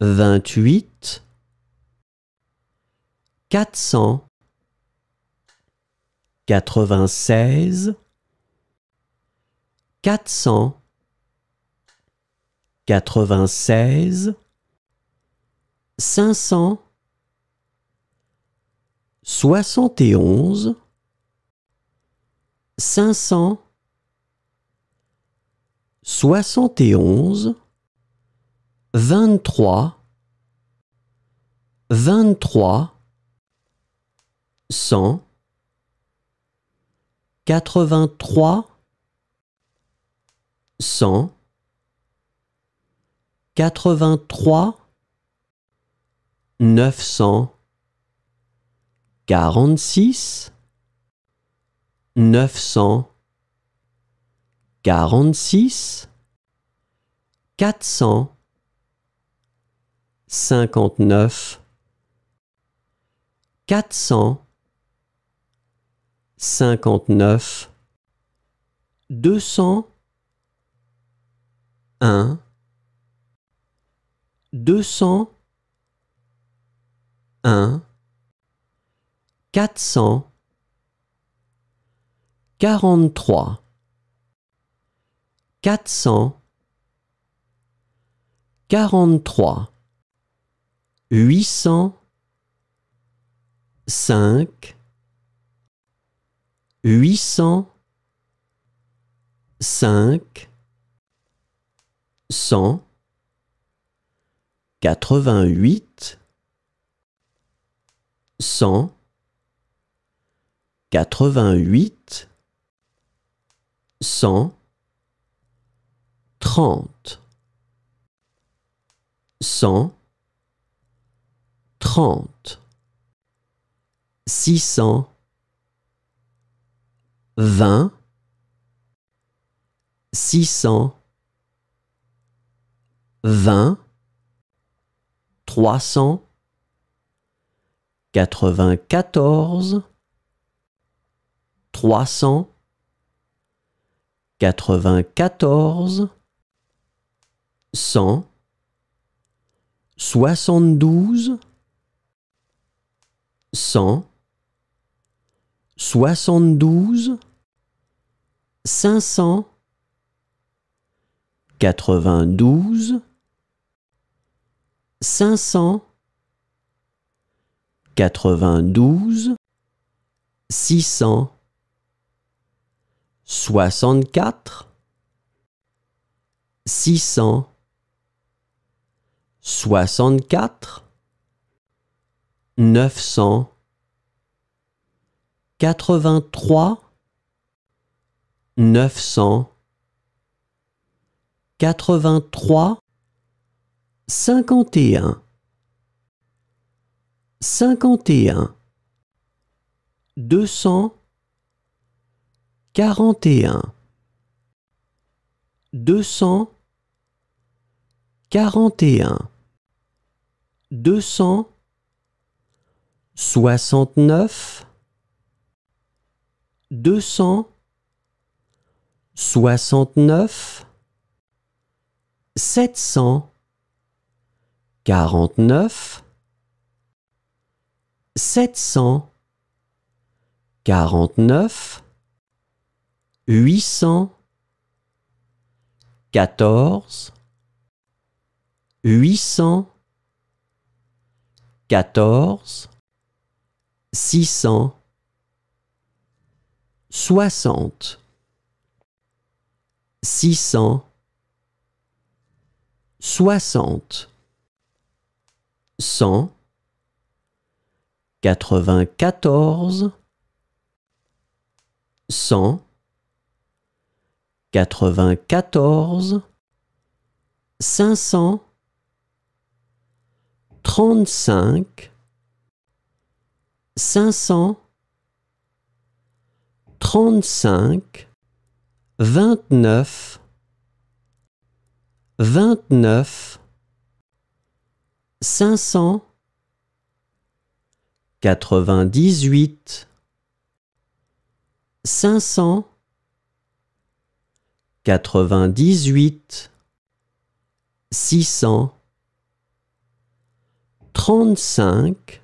vingt-huit, quatre cent quatre-vingt-seize, quatre cent quatre-vingt-seize, cinq cent soixante et onze, cinq cent soixante et onze 23 23 100 83 100 83 900 46 900 46 400 59 400 59 200 1 200 1 400 43 400 43 805 805 100 88 100 88 100 30 100 trente, six cent vingt, six cent vingt, trois cent quatre-vingt-quatorze, trois cent quatre-vingt-quatorze, cent soixante-douze 100, 72, 500, 92, 500, 92, 600, 64, 600, 64, 900 83 900 83 51 51 200 41 200 41 200 69 200 69 700 49 700 49 800 14 800 14 600, 60, 600, 60, 100 94 100 94 500 35 535 29 29 500 98 500 98 600 35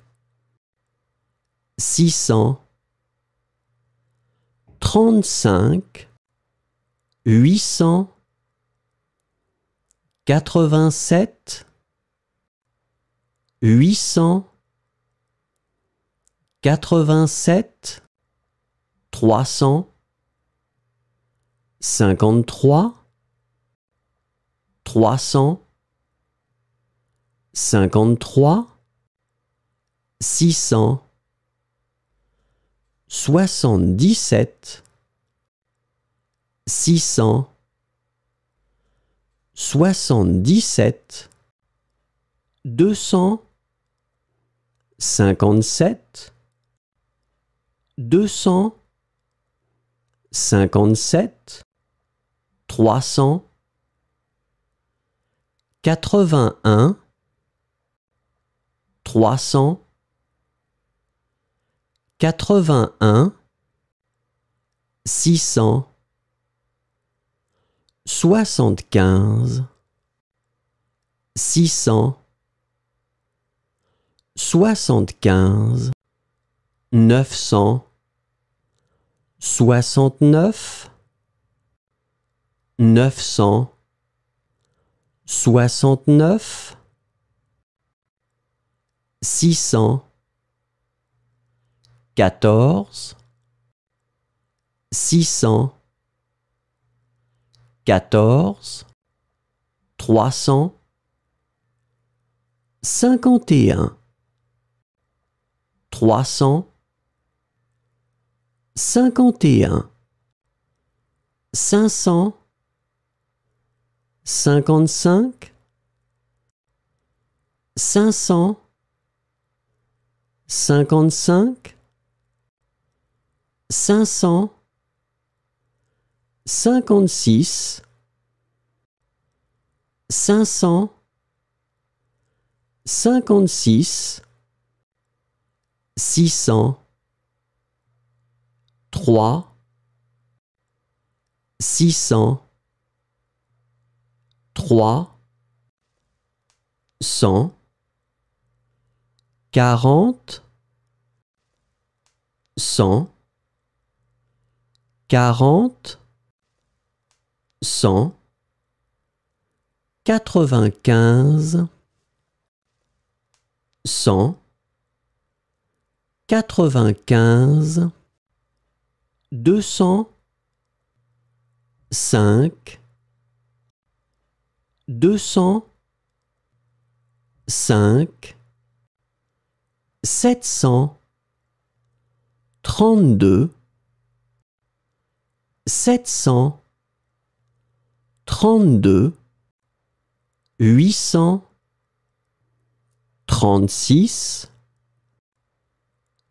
635 800 87 800 87 300 53 300 53 600 77 600 77 200 57 200 57 300 81 300 81 600 75 600 75 900 69 900 69 600 14 600 14 300 51 300 51 500 55 500 55 500 56 500 56 600 3 600 3 100 40 100 quarante, cent, quatre-vingt-quinze, cent, quatre-vingt-quinze, deux cent, cinq, deux cent, cinq, sept cent, trente-deux, 732 800 36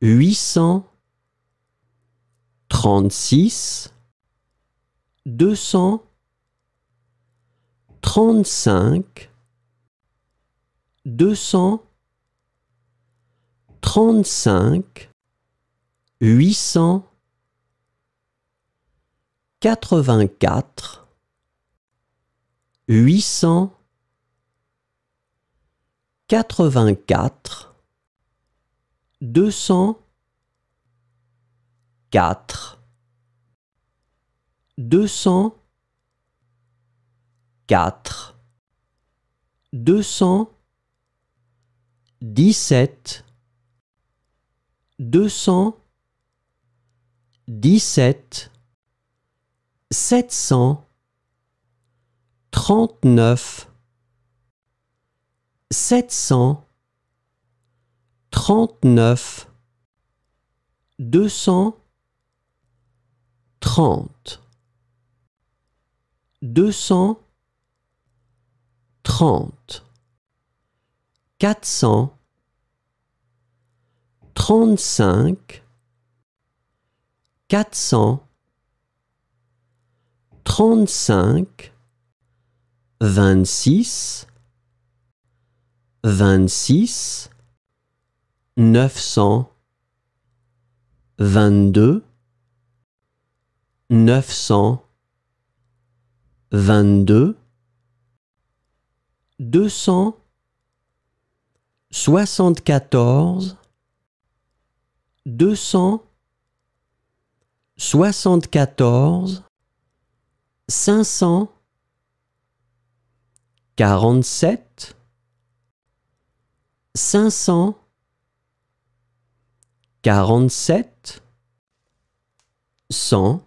800 36 200 35 200 35 800 84 800 84 200 4 200 4 200 17 200 17 739 739 230 230 400 35 400 35, 26, 26, 900, 22, 900, 22, 200, 74, 200, 74, 500 47 500 47 100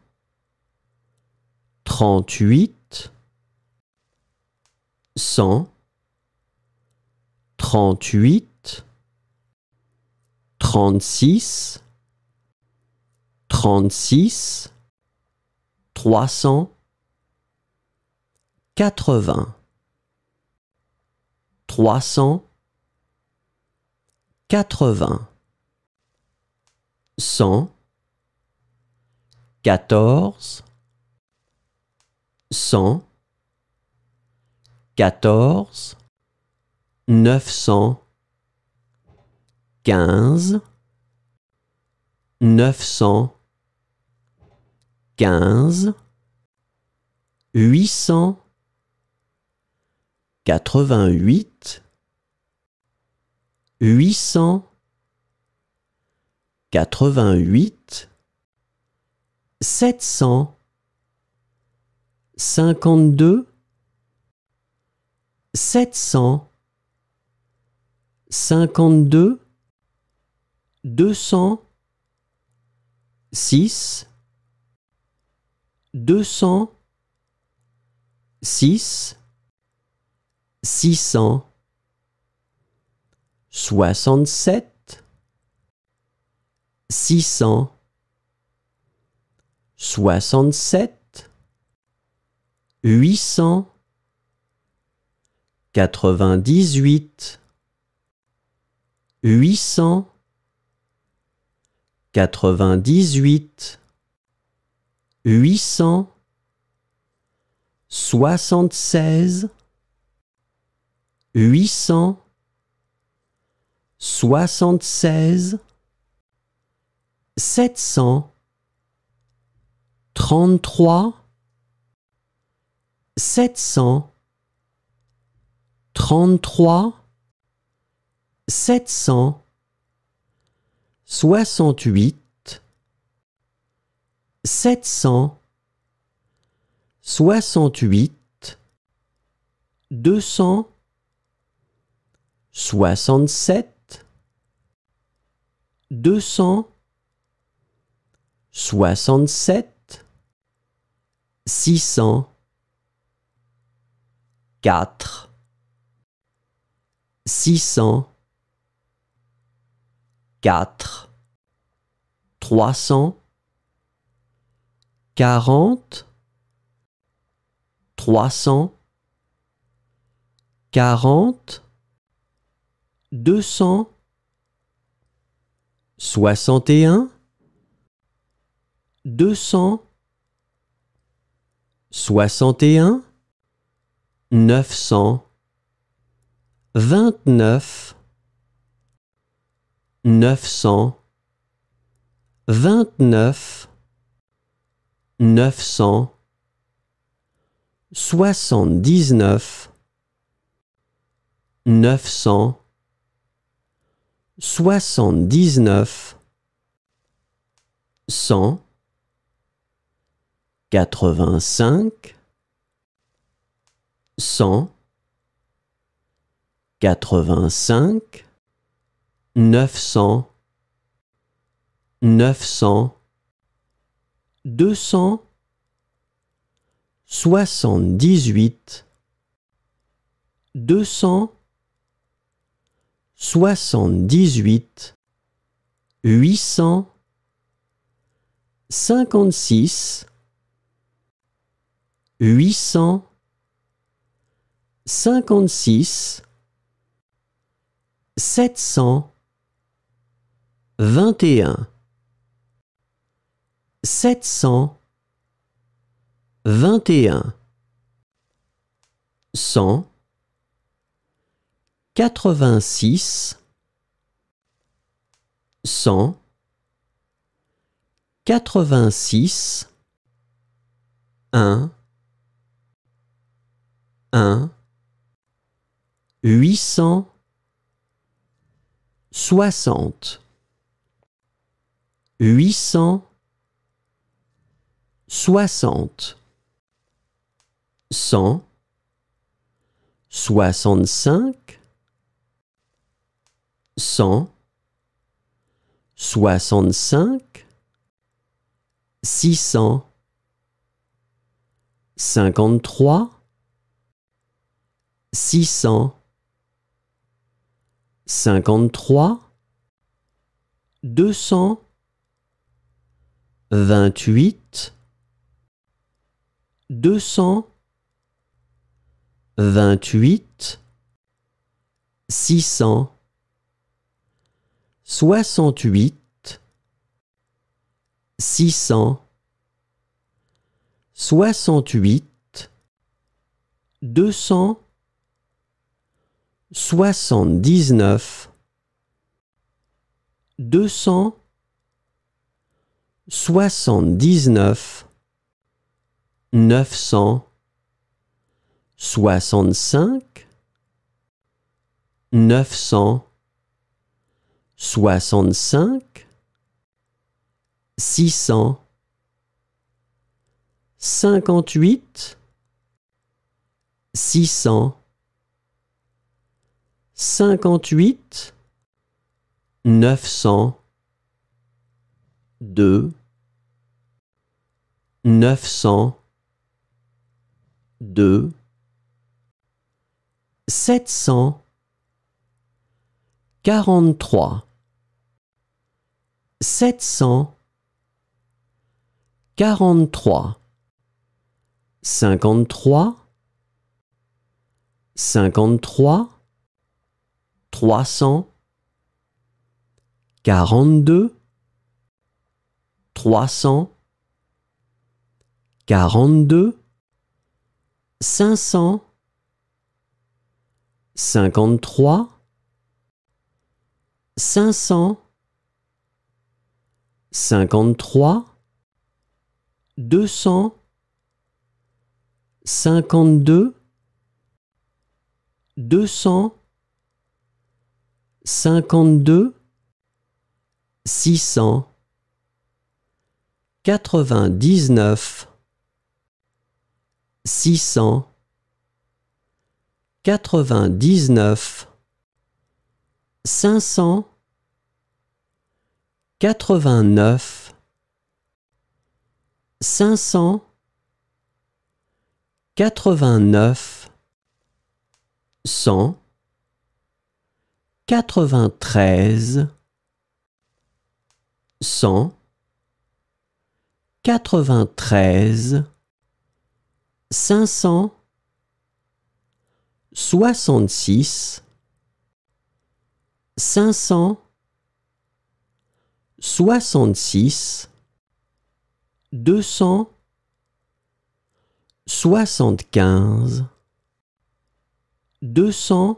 38 100 38 36 36 300 80 300 80 100 14 100 14 900 15 900 15 800 88 800 88 700 52 700 52 200 6 200 6 667 67 800 98 800 98 800 76 800 76 700 33 700 33 700 68 700 68 200 67 200 67 600 4 600 4 300 40 300 40 261 261 900 29 900 79 900 79 100 85 100 85 900 900 200 78 200 78 800 56 800 56 700 21 700 21 100 86 100 86 1 1 800 60 800 60 100 65 65 600 53 600 53 200 28 200 28 600 68 600 68 200 79 200 79 900 65 900 65 600 58 600 58 900 2 900 2 700 43 700 43 53 53 300 42 300 42 500 53 500 53 200 52 200 52 600 99 600 99 500 89 500 89 100 93 100 93 500 66 500 66 200 75 200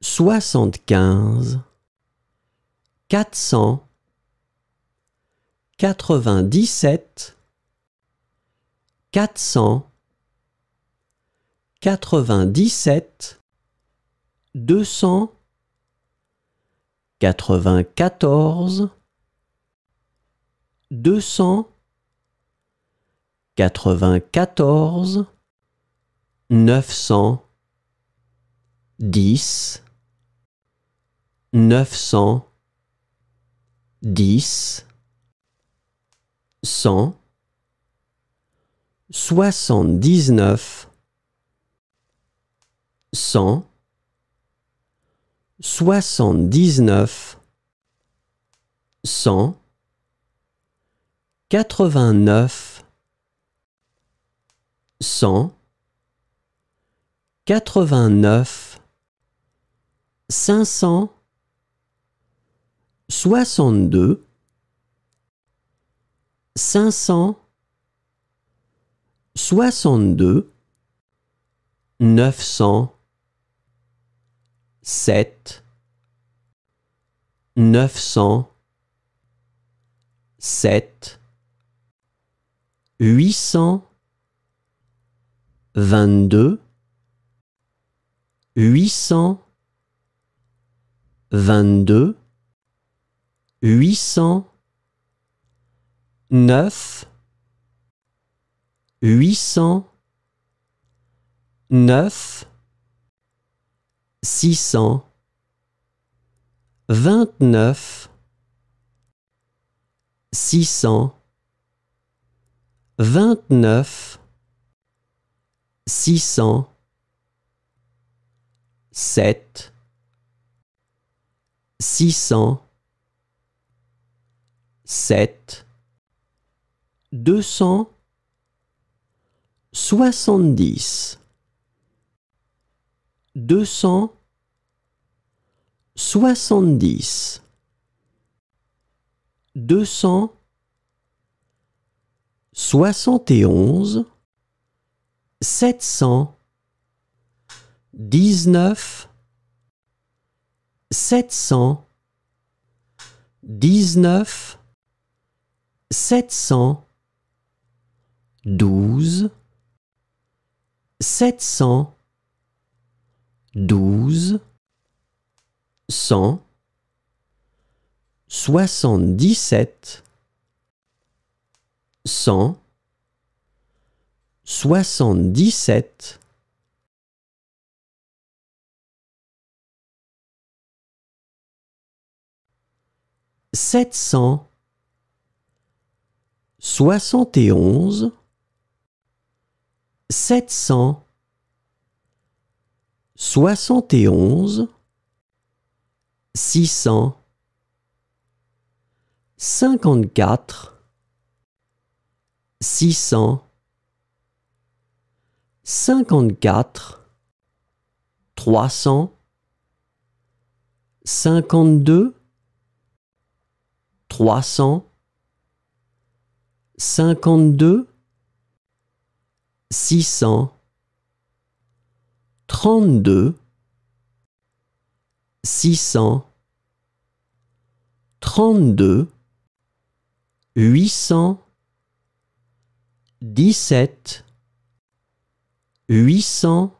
75 400 97 400 97 200 94 200 94 900 10 900 10 100 79 100 79 100 89 100 89 500 62 500 62 900 sept neuf cent sept huit cent vingt-deux huit cent vingt-deux huit cent neuf huit cent neuf 600 29, 600 7 600 7 270 270 271 719 719 712 700 12 100 77 100 77 700 700 71 600 54 600 54 300 52 300 52 600 32 600 32 800 17 800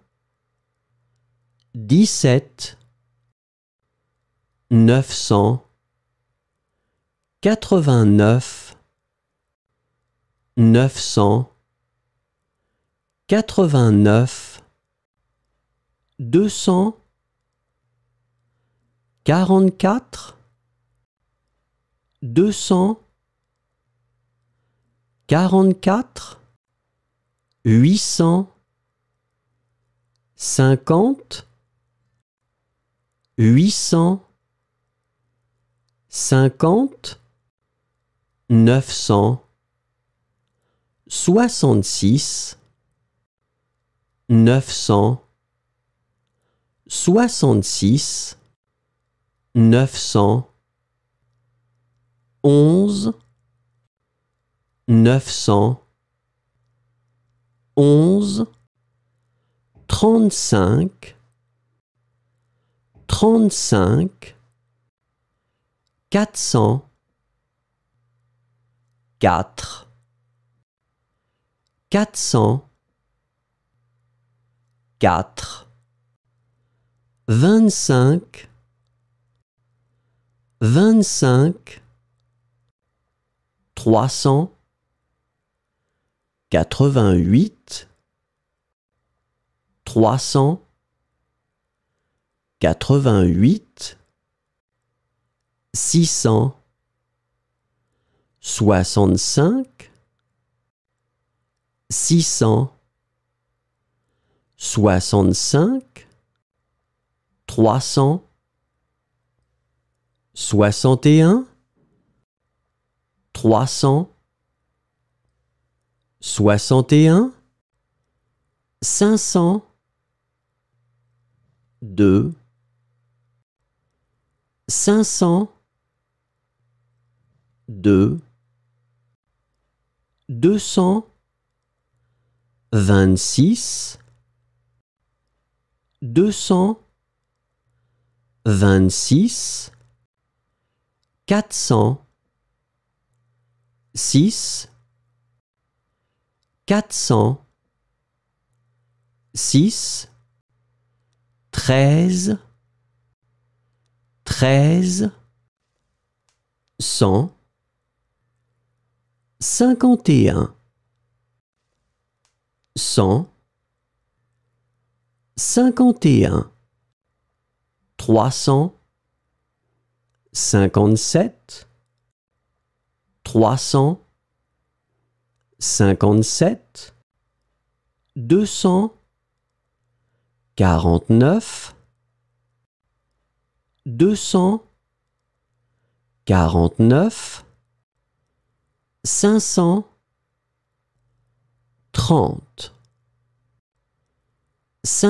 17 900 89 900 89 244 244 850 850 900 66 900 66 900 11 900 11 35 35 400 4 400 4 vingt-cinq, vingt-cinq, trois cent quatre-vingt-huit, trois cent quatre-vingt-huit, six cent soixante-cinq, six cent soixante-cinq, 361 361 500 2 500 2 200 26 200 26 400 6 400 6 13 13 100 51 100 51 357 357 249 249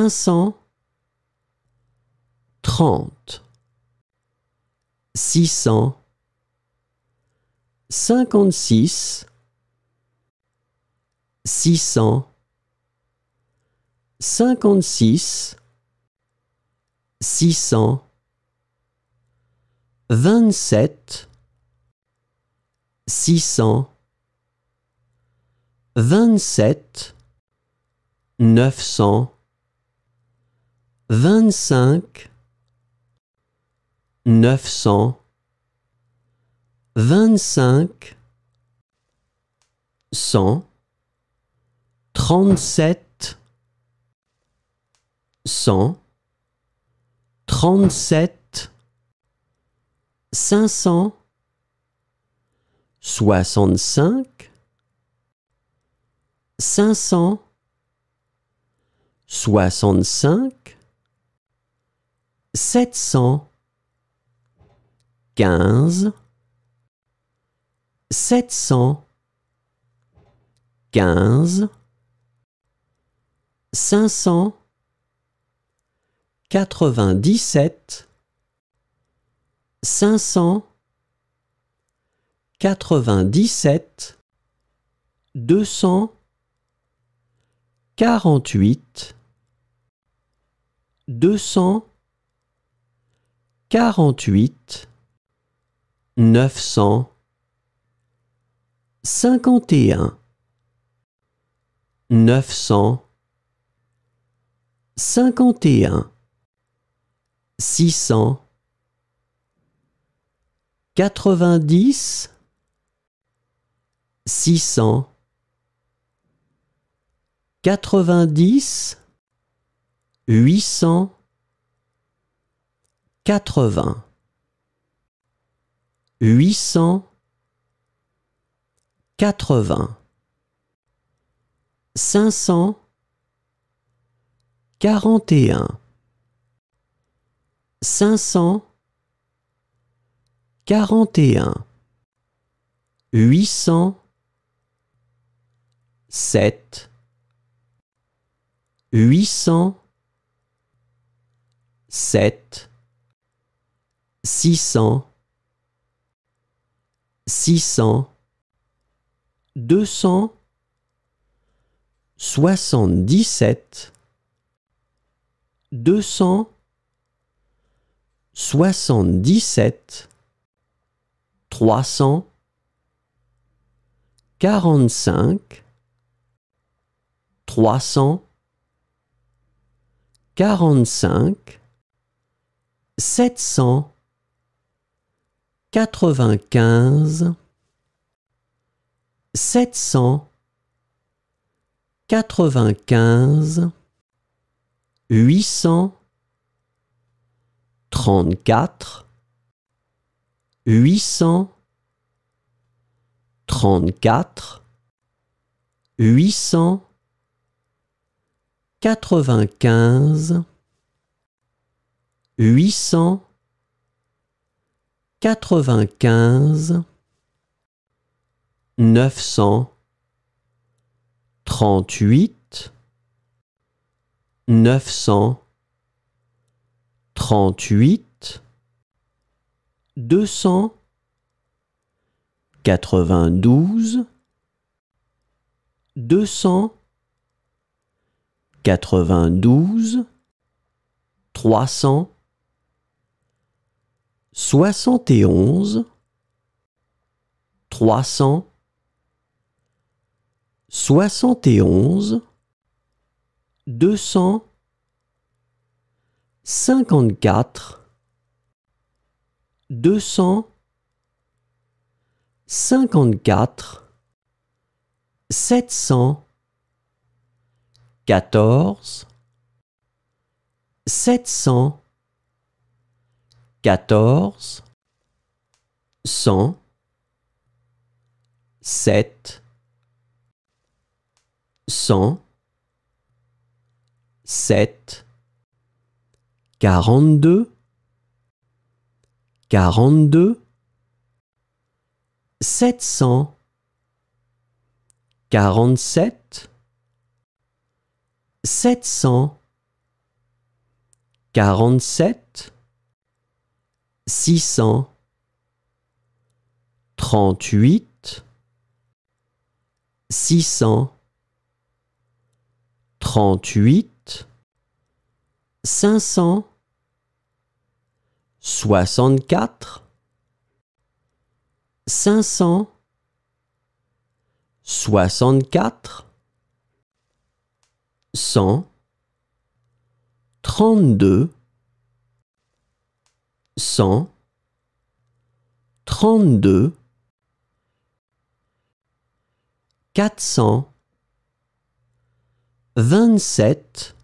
530 49 500 trente, six cent cinquante-six, six cent cinquante-six, six cent vingt-sept, six cent vingt-sept, neuf cents vingt-cinq 900 25 100 37 100 37 500 65 500 65 700 15 700 15 500 97 500 97 200 48 200 48 951 51 600 90 600 90 800 80 80 500 41 500 41 800 7 800 7 600 600 200 77 200 77 300 45 300 45 700 95 700 95 800 34 800 34 800 95 800 95 900 38 900 38 200 92 200 92 300 71 300 71 200 54 200 54 700 14 700 14 100 7 100 7 42 42 700 47 700 47 638 638 500 64 500 64 100 32 cent, trente-deux, quatre cents, vingt-sept,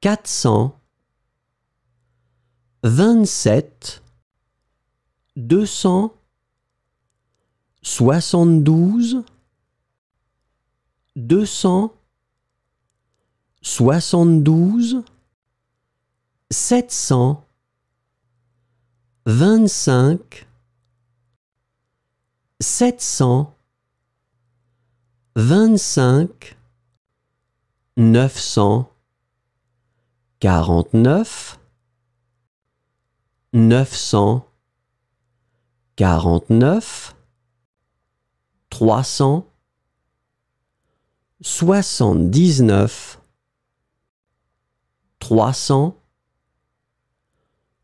quatre cents, vingt-sept, deux cents, soixante-douze, deux cents, soixante-douze, sept cents, 25 700 25 900 49 900 49 300 79 300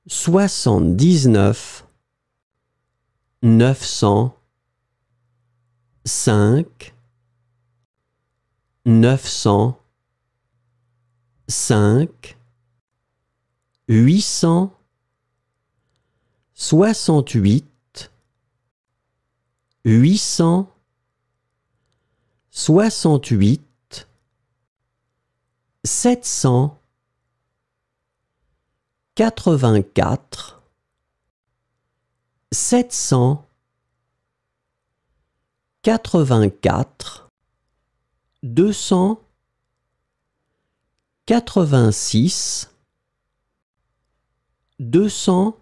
79 900 5 900 5 800 68 800 68 700 84 700 84 200 86 200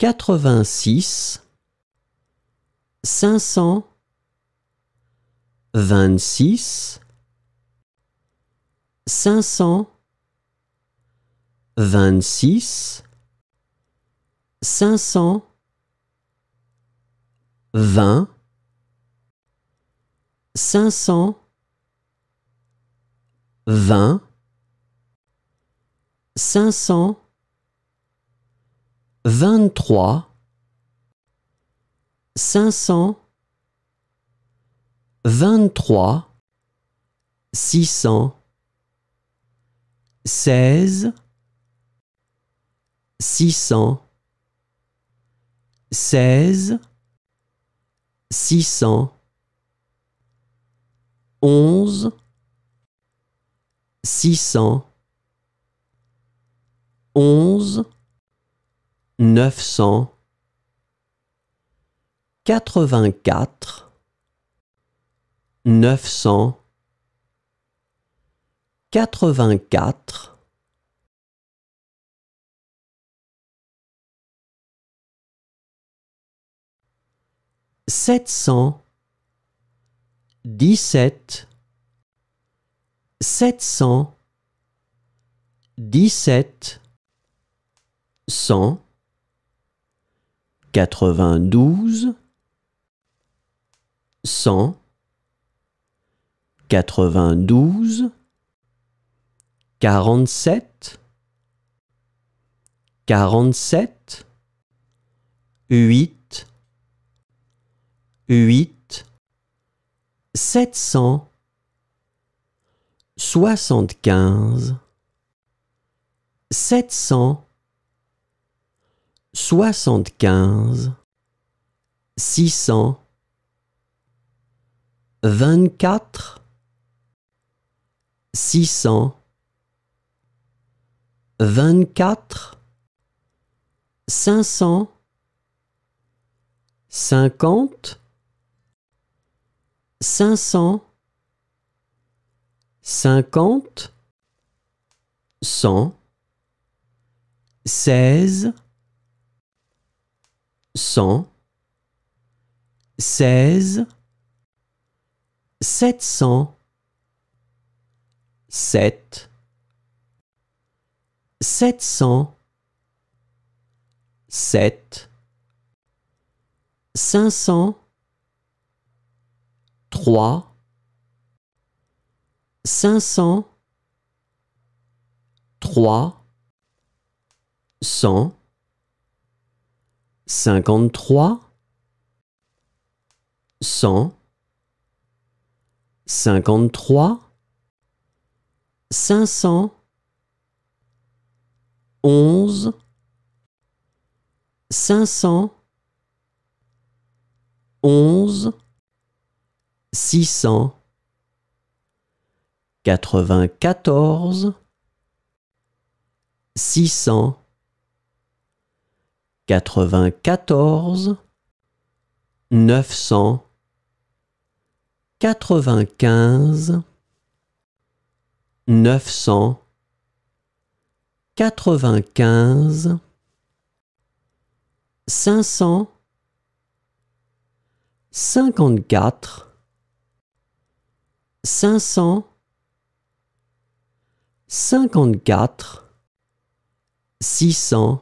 86 500 26 500 26 500 20 500 20 500 23 500 23 600 16 600 16 600 11 600 11 900 84 900 84 717 717 100 92 100 92 47 47 8 huit, sept cent soixante-quinze, sept cent soixante-quinze, six cent vingt-quatre, six cent vingt-quatre, cinq cents cinquante, 500, 50, 100, 16, 100, 16, 700, 7, 700, 7, 500, 3 500 3 100 53 100 53 500 11 500 11 600, 94, 600, 94, 900, 95, 900, 95, 500, 54. 500 54 600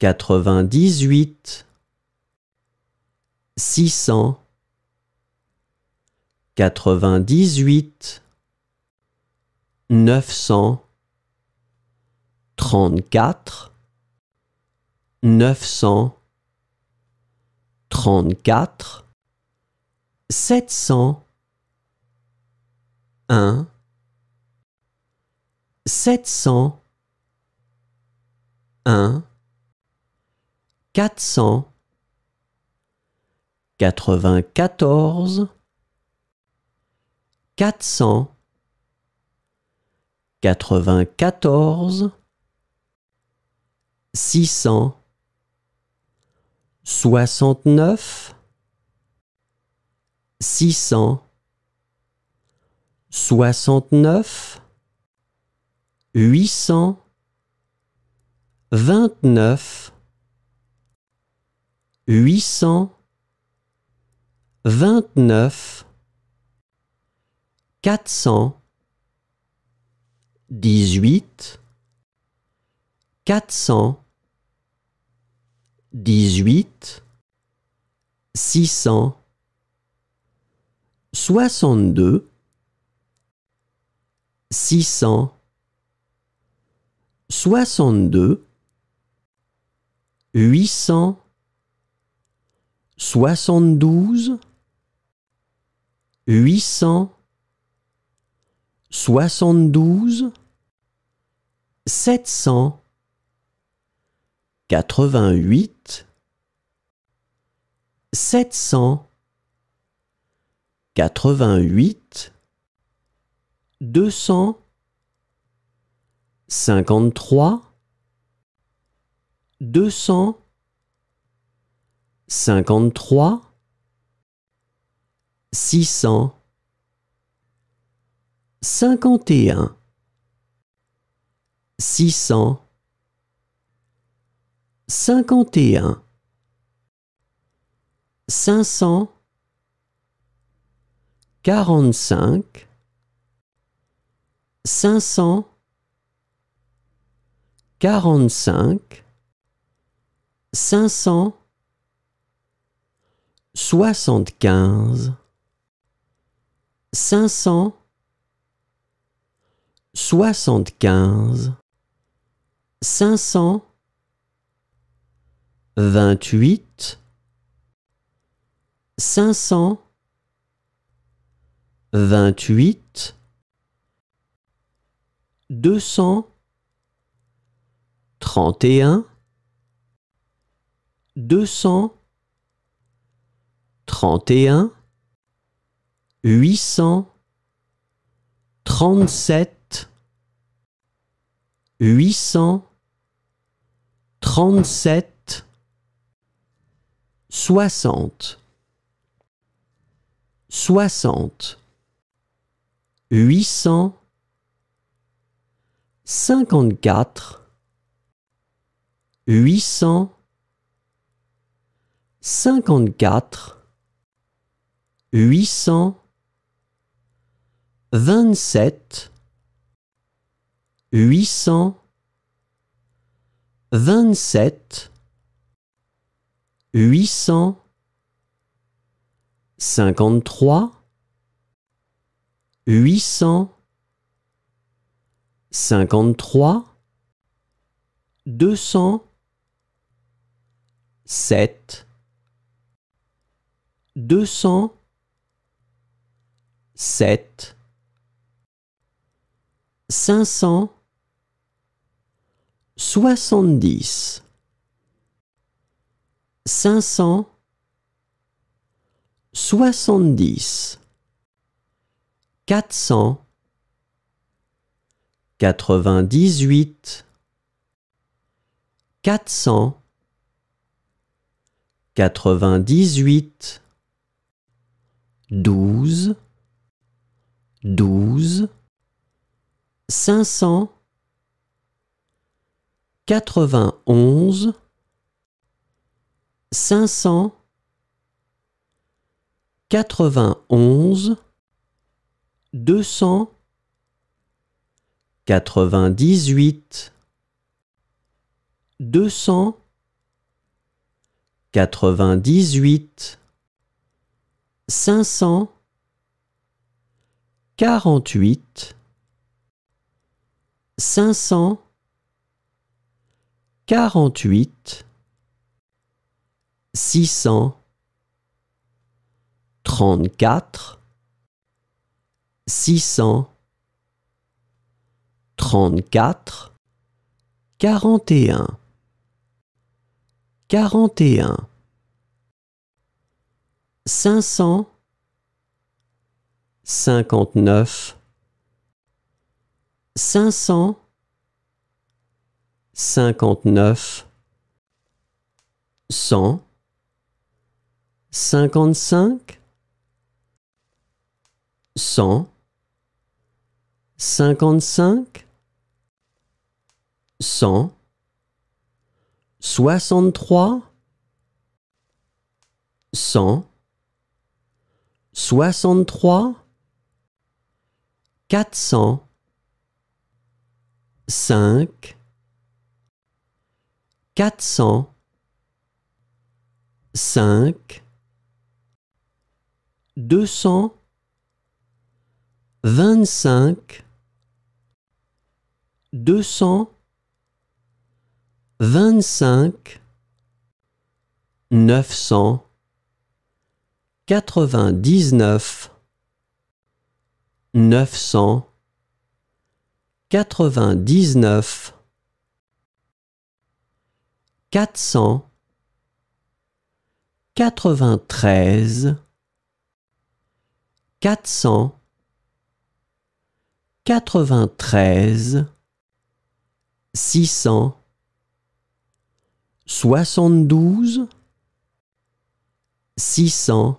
98 600 98 900 34 900 34 700 1 700 1 400 94 400 94 600 69 six cent soixante-neuf huit cent vingt-neuf huit cent vingt-neuf quatre cent dix-huit quatre cent dix-huit 62 600 62 800 72 800 72 700 88 700 88 200 53 200 53 600 51 600 51 500 45 500 45 500 75 500 75 500 28 500 28 31 231 37 800 37 60 60 800 54 800 54 800 27 800 27 53. 53 200 7 200 7 500 70 500 70 400 98, 12 12 500 91 500 91 298 298 500 48 500 48 600 34 600 34 41 41 500 59 500 59 100 55 100 55 100 63 100 63 400 5 400 5 200 25 225 900 99 900 99 400 93 400 93 600 72 600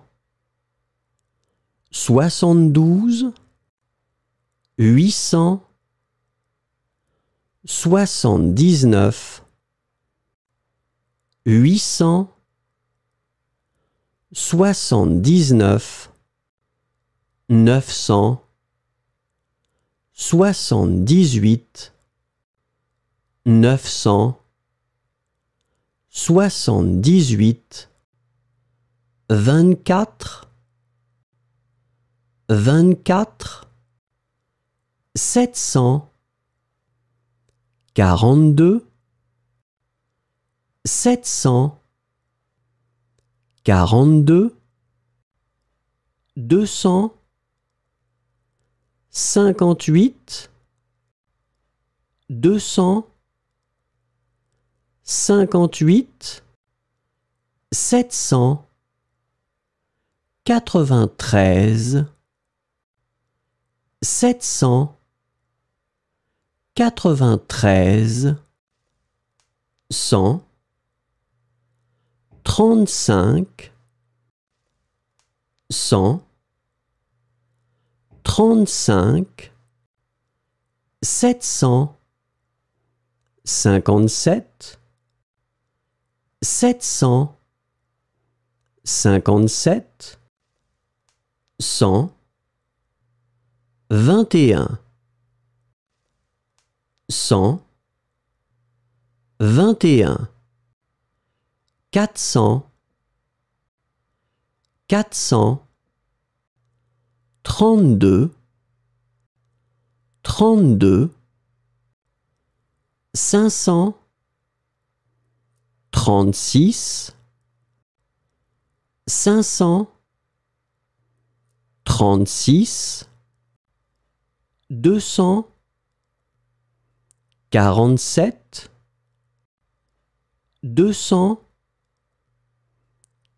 72 800 79 800 79 900 78 900 78 24 24 700 42 700 42 200 58 200 58 700 93 700 93 100 35 100 35 700 57 757 100 21 100 21 400 400 32 32 500 36 500 36 200 47 200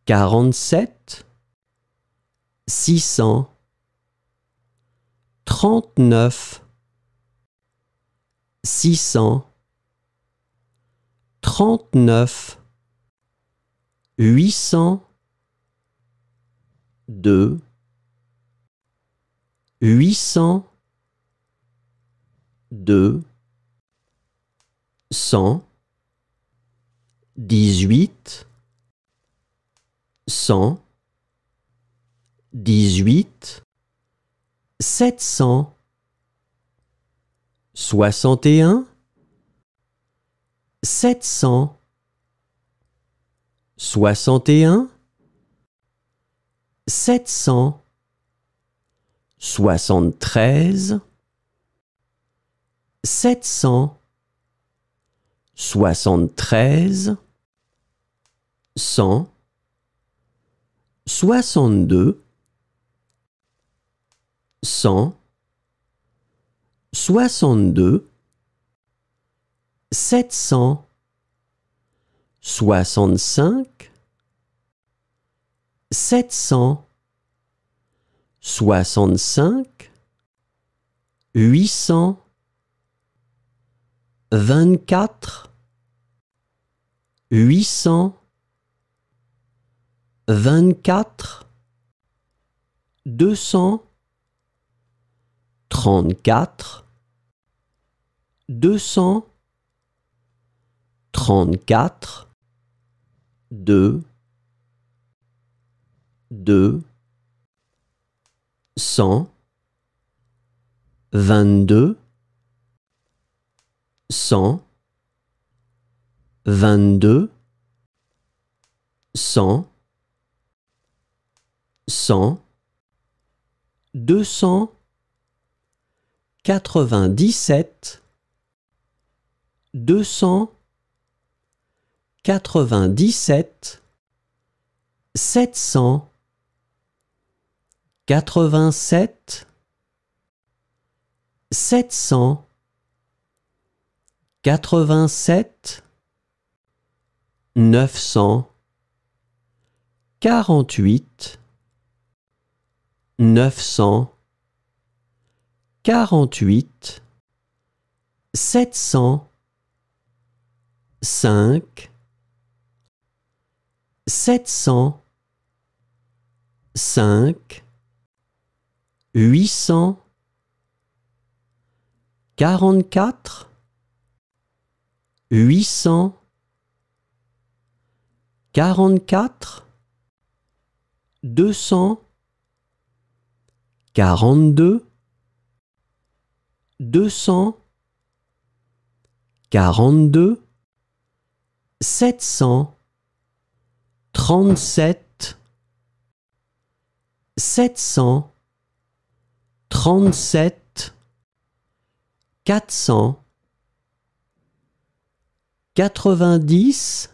47 600 39 600 39 800 2 800 2 100 18 100 18 700 61 761 773 773 100 62 100 62 700 65 700 65 800 24 800 24 200 34 200 34, 2, 2, 100, 22, 100, 22, 100, 100, 200, 97, 200, 97 700 87 700 87 900 48 900 48 700 5 705 800 44 800 44 200 42 200 42 700 37 700 37 400 90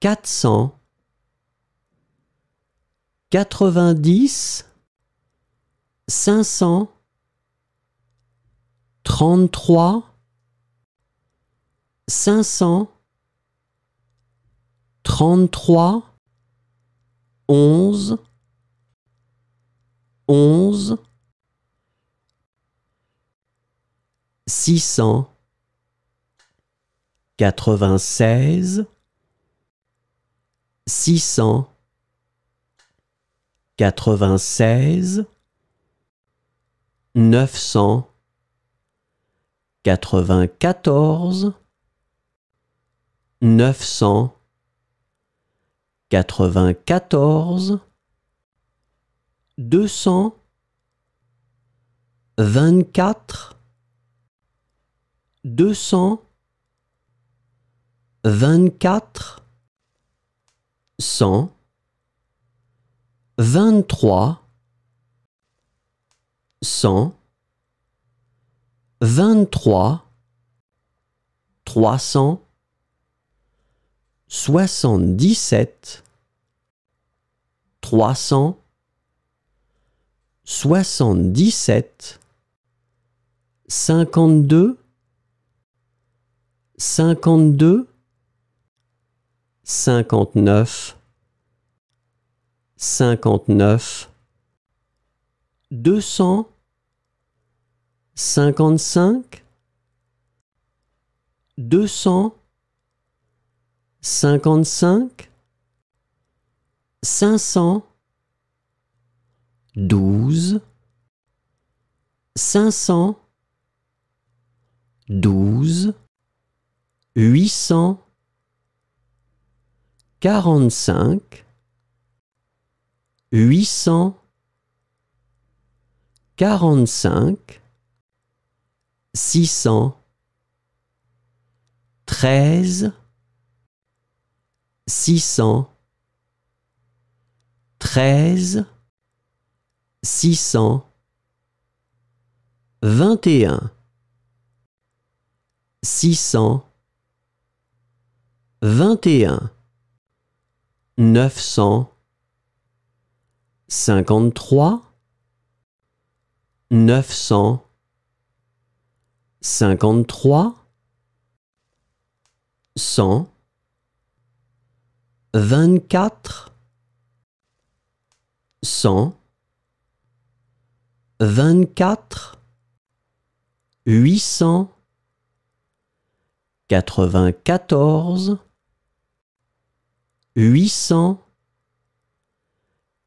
400 90 500 33 500 33 11 11 600 96 600 96 900 94 900 94 200 24 200 24 100 23 100 23 300 77 300 77 52 52 59 59 200 55 200 55 500 12 500 12 800 45 800 45 600 13 six cent treize six cent vingt et un six cent vingt et un neuf cent cinquante-trois neuf cent cinquante-trois cent 24, 100, 24, 800, 94, 800,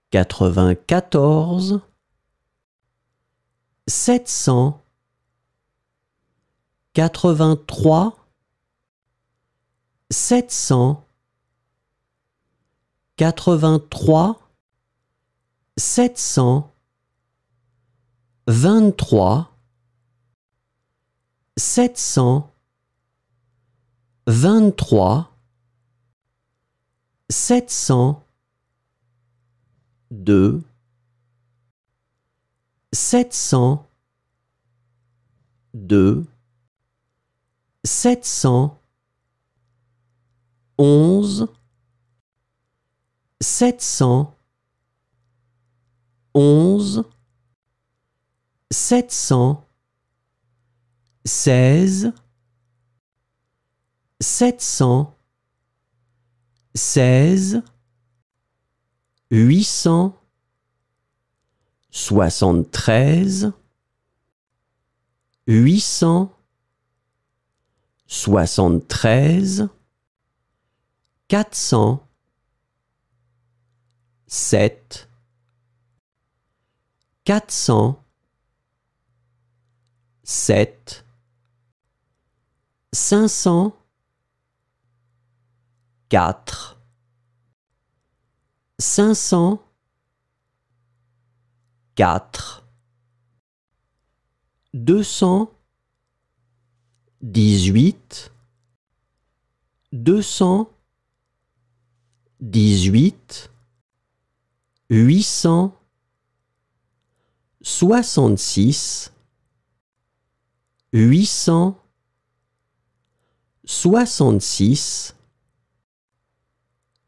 94, 700, 83, 700, 83 700 23 700 23 700 2 700 2 700 11 sept cent onze sept cent seize sept cent seize huit cent soixante-treize huit soixante-treize quatre sept, quatre 7 sept, cinq 500 quatre, cinq quatre, deux dix-huit, deux dix-huit Huit cent soixante-six huit cent soixante-six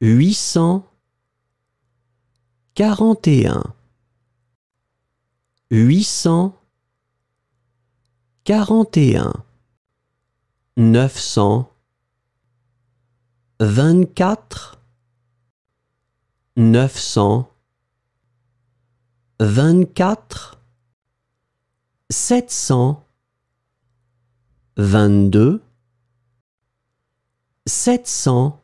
huit cent quarante et un huit cent quarante et un neuf cent vingt-quatre neuf cents vingt-quatre, sept cent vingt-deux, sept cent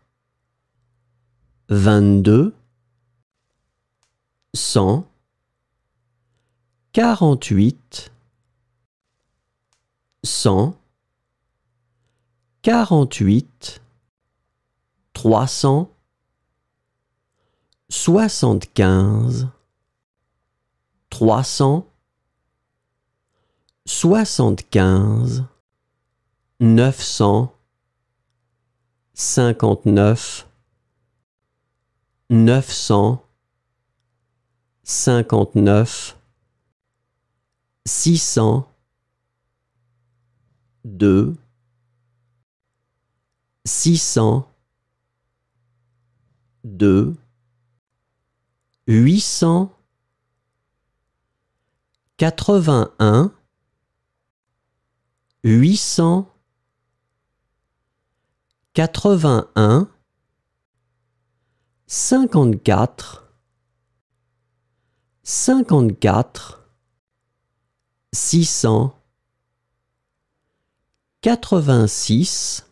vingt-deux, cent quarante-huit, cent quarante-huit, trois soixante-quinze 300 75 900 59 900 59 600 2 600 2 800 81 800 81 54 54 600 86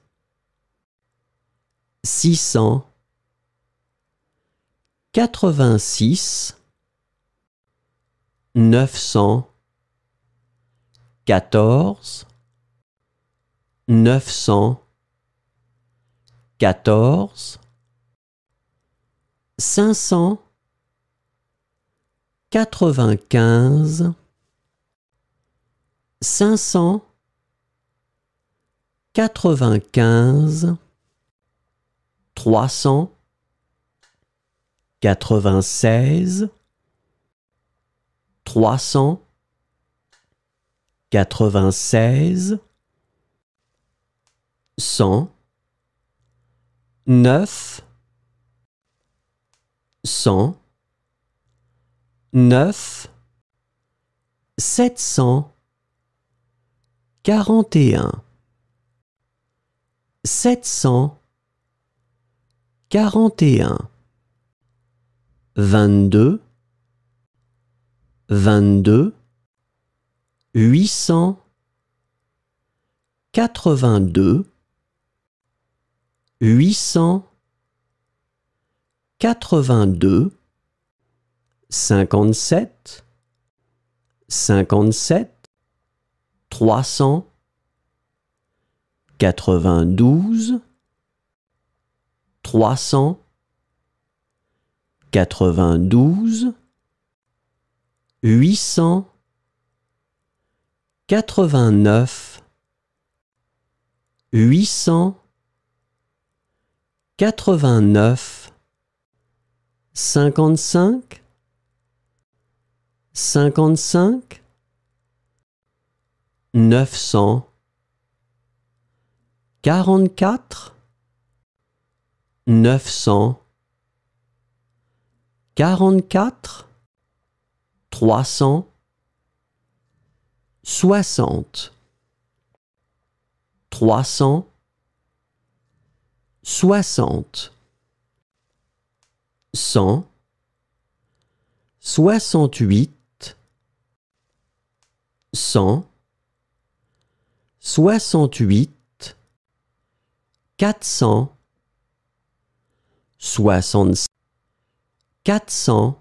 600 86 neuf cent quatorze neuf cent quatorze cinq cent quatre-vingt-quinze cinq cent quatre-vingt-quinze trois cent quatre-vingt-seize 300 96 100 9 100 9 700 41 700 41 22 22 800 82 800 82 57 57 300 92 300 92 889 89, 55 55 900 44 900 44 300 300 60 100 68 100 68 400 66 400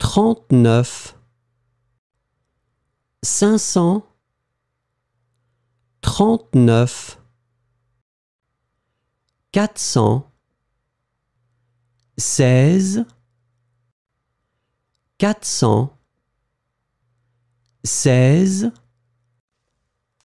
39 500 39 400 16 400 16